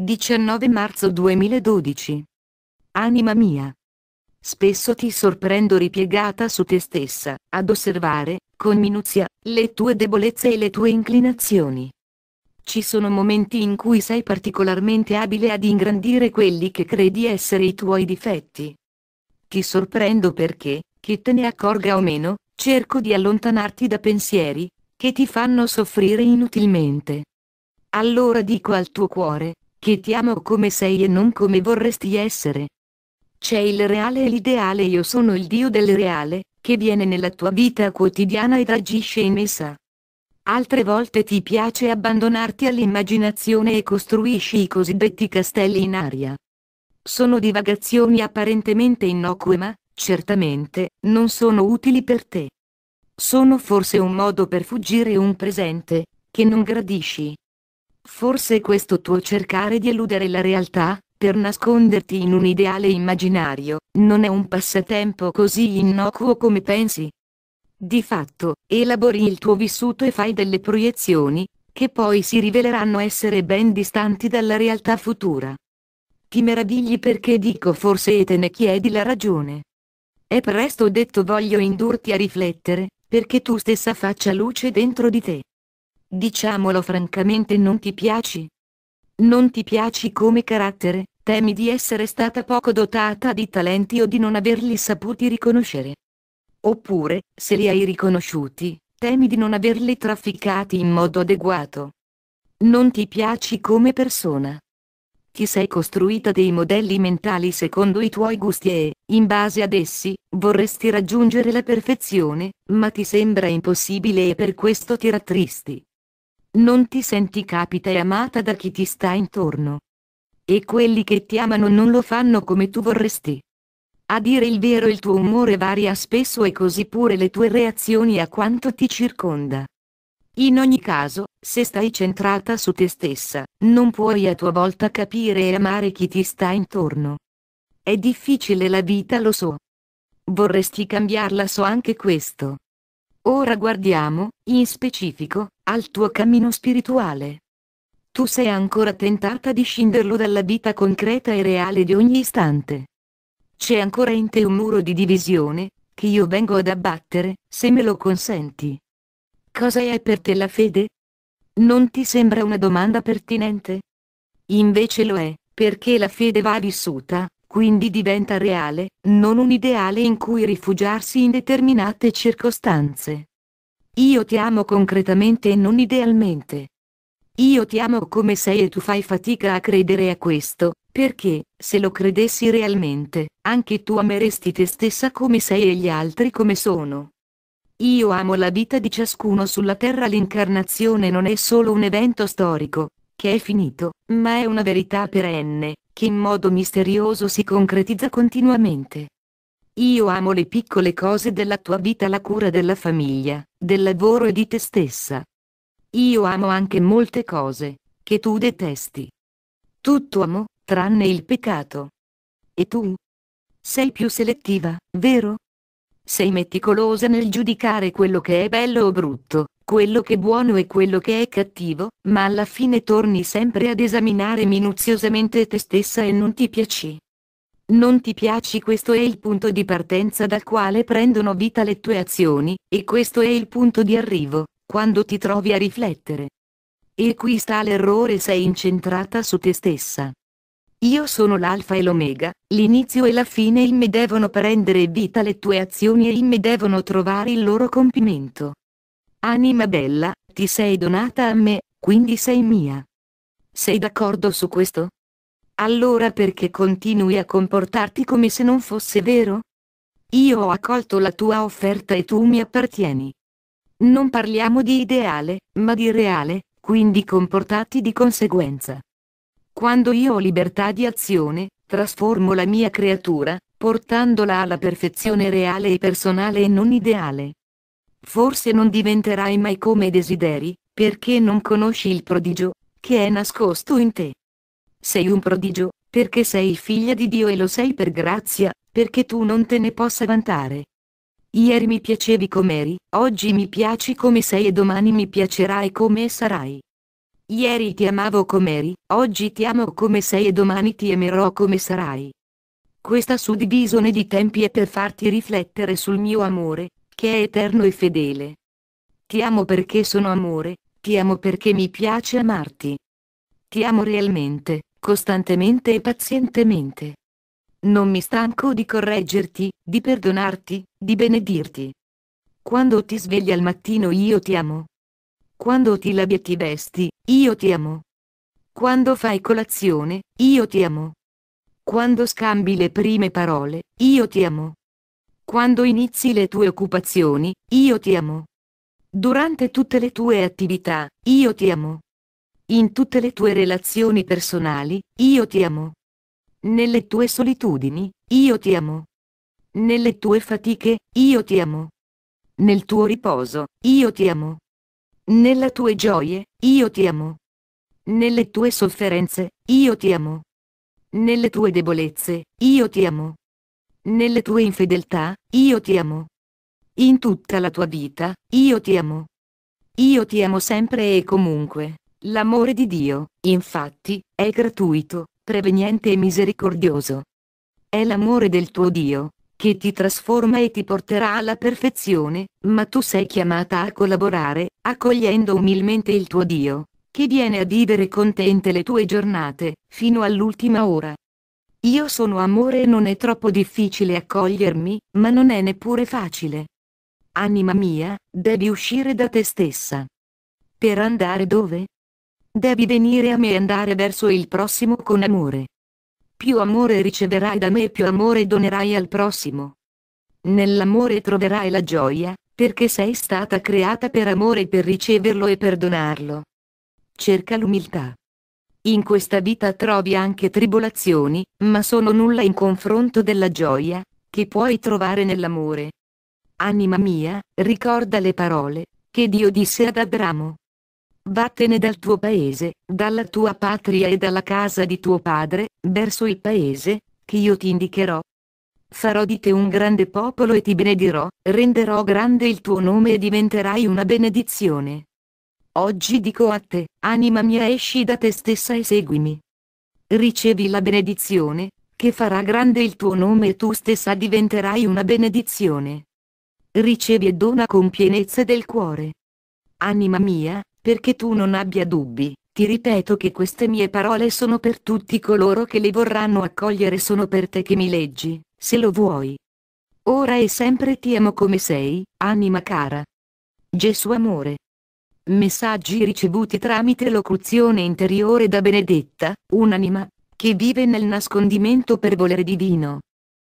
19 marzo 2012. Anima mia. Spesso ti sorprendo ripiegata su te stessa, ad osservare, con minuzia, le tue debolezze e le tue inclinazioni. Ci sono momenti in cui sei particolarmente abile ad ingrandire quelli che credi essere i tuoi difetti. Ti sorprendo perché, che te ne accorga o meno, cerco di allontanarti da pensieri, che ti fanno soffrire inutilmente. Allora dico al tuo cuore, che ti amo come sei e non come vorresti essere. C'è il reale e l'ideale, io sono il Dio del reale, che viene nella tua vita quotidiana ed agisce in essa. Altre volte ti piace abbandonarti all'immaginazione e costruisci i cosiddetti castelli in aria. Sono divagazioni apparentemente innocue ma, certamente, non sono utili per te. Sono forse un modo per fuggire un presente, che non gradisci. Forse questo tuo cercare di eludere la realtà, per nasconderti in un ideale immaginario, non è un passatempo così innocuo come pensi. Di fatto, elabori il tuo vissuto e fai delle proiezioni, che poi si riveleranno essere ben distanti dalla realtà futura. Ti meravigli perché dico forse e te ne chiedi la ragione. È presto detto voglio indurti a riflettere, perché tu stessa faccia luce dentro di te diciamolo francamente non ti piaci? Non ti piaci come carattere, temi di essere stata poco dotata di talenti o di non averli saputi riconoscere. Oppure, se li hai riconosciuti, temi di non averli trafficati in modo adeguato. Non ti piaci come persona. Ti sei costruita dei modelli mentali secondo i tuoi gusti e, in base ad essi, vorresti raggiungere la perfezione, ma ti sembra impossibile e per questo ti rattristi. Non ti senti capita e amata da chi ti sta intorno. E quelli che ti amano non lo fanno come tu vorresti. A dire il vero il tuo umore varia spesso e così pure le tue reazioni a quanto ti circonda. In ogni caso, se stai centrata su te stessa, non puoi a tua volta capire e amare chi ti sta intorno. È difficile la vita, lo so. Vorresti cambiarla, so anche questo. Ora guardiamo, in specifico, al tuo cammino spirituale. Tu sei ancora tentata di scenderlo dalla vita concreta e reale di ogni istante. C'è ancora in te un muro di divisione, che io vengo ad abbattere, se me lo consenti. Cosa è per te la fede? Non ti sembra una domanda pertinente? Invece lo è, perché la fede va vissuta, quindi diventa reale, non un ideale in cui rifugiarsi in determinate circostanze. Io ti amo concretamente e non idealmente. Io ti amo come sei e tu fai fatica a credere a questo, perché, se lo credessi realmente, anche tu ameresti te stessa come sei e gli altri come sono. Io amo la vita di ciascuno sulla Terra l'incarnazione non è solo un evento storico, che è finito, ma è una verità perenne, che in modo misterioso si concretizza continuamente. Io amo le piccole cose della tua vita, la cura della famiglia, del lavoro e di te stessa. Io amo anche molte cose, che tu detesti. Tutto amo, tranne il peccato. E tu? Sei più selettiva, vero? Sei meticolosa nel giudicare quello che è bello o brutto, quello che è buono e quello che è cattivo, ma alla fine torni sempre ad esaminare minuziosamente te stessa e non ti piaci. Non ti piaci questo è il punto di partenza dal quale prendono vita le tue azioni, e questo è il punto di arrivo, quando ti trovi a riflettere. E qui sta l'errore sei incentrata su te stessa. Io sono l'alfa e l'omega, l'inizio e la fine in me devono prendere vita le tue azioni e in me devono trovare il loro compimento. Anima bella, ti sei donata a me, quindi sei mia. Sei d'accordo su questo? Allora perché continui a comportarti come se non fosse vero? Io ho accolto la tua offerta e tu mi appartieni. Non parliamo di ideale, ma di reale, quindi comportati di conseguenza. Quando io ho libertà di azione, trasformo la mia creatura, portandola alla perfezione reale e personale e non ideale. Forse non diventerai mai come desideri, perché non conosci il prodigio, che è nascosto in te. Sei un prodigio, perché sei figlia di Dio e lo sei per grazia, perché tu non te ne possa vantare. Ieri mi piacevi com'eri, oggi mi piaci come sei e domani mi piacerai come sarai. Ieri ti amavo com'eri, oggi ti amo come sei e domani ti amerò come sarai. Questa suddivisione di tempi è per farti riflettere sul mio amore, che è eterno e fedele. Ti amo perché sono amore, ti amo perché mi piace amarti. Ti amo realmente costantemente e pazientemente. Non mi stanco di correggerti, di perdonarti, di benedirti. Quando ti svegli al mattino io ti amo. Quando ti lavi e ti vesti, io ti amo. Quando fai colazione, io ti amo. Quando scambi le prime parole, io ti amo. Quando inizi le tue occupazioni, io ti amo. Durante tutte le tue attività, io ti amo. In tutte le tue relazioni personali, io ti amo. Nelle tue solitudini, io ti amo. Nelle tue fatiche, io ti amo. Nel tuo riposo, io ti amo. Nella tue gioie, io ti amo. Nelle tue sofferenze, io ti amo. Nelle tue debolezze, io ti amo. Nelle tue infedeltà, io ti amo. In tutta la tua vita, io ti amo. Io ti amo sempre e comunque. L'amore di Dio, infatti, è gratuito, preveniente e misericordioso. È l'amore del tuo Dio, che ti trasforma e ti porterà alla perfezione, ma tu sei chiamata a collaborare, accogliendo umilmente il tuo Dio, che viene a vivere contente le tue giornate, fino all'ultima ora. Io sono amore e non è troppo difficile accogliermi, ma non è neppure facile. Anima mia, devi uscire da te stessa. Per andare dove? Devi venire a me e andare verso il prossimo con amore. Più amore riceverai da me più amore donerai al prossimo. Nell'amore troverai la gioia, perché sei stata creata per amore per riceverlo e per donarlo. Cerca l'umiltà. In questa vita trovi anche tribolazioni, ma sono nulla in confronto della gioia, che puoi trovare nell'amore. Anima mia, ricorda le parole, che Dio disse ad Abramo vattene dal tuo paese, dalla tua patria e dalla casa di tuo padre, verso il paese, che io ti indicherò. Farò di te un grande popolo e ti benedirò, renderò grande il tuo nome e diventerai una benedizione. Oggi dico a te, anima mia esci da te stessa e seguimi. Ricevi la benedizione, che farà grande il tuo nome e tu stessa diventerai una benedizione. Ricevi e dona con pienezza del cuore. Anima mia, perché tu non abbia dubbi, ti ripeto che queste mie parole sono per tutti coloro che le vorranno accogliere, sono per te che mi leggi, se lo vuoi. Ora e sempre ti amo come sei, anima cara. Gesù amore. Messaggi ricevuti tramite locuzione interiore da Benedetta, un'anima, che vive nel nascondimento per volere divino,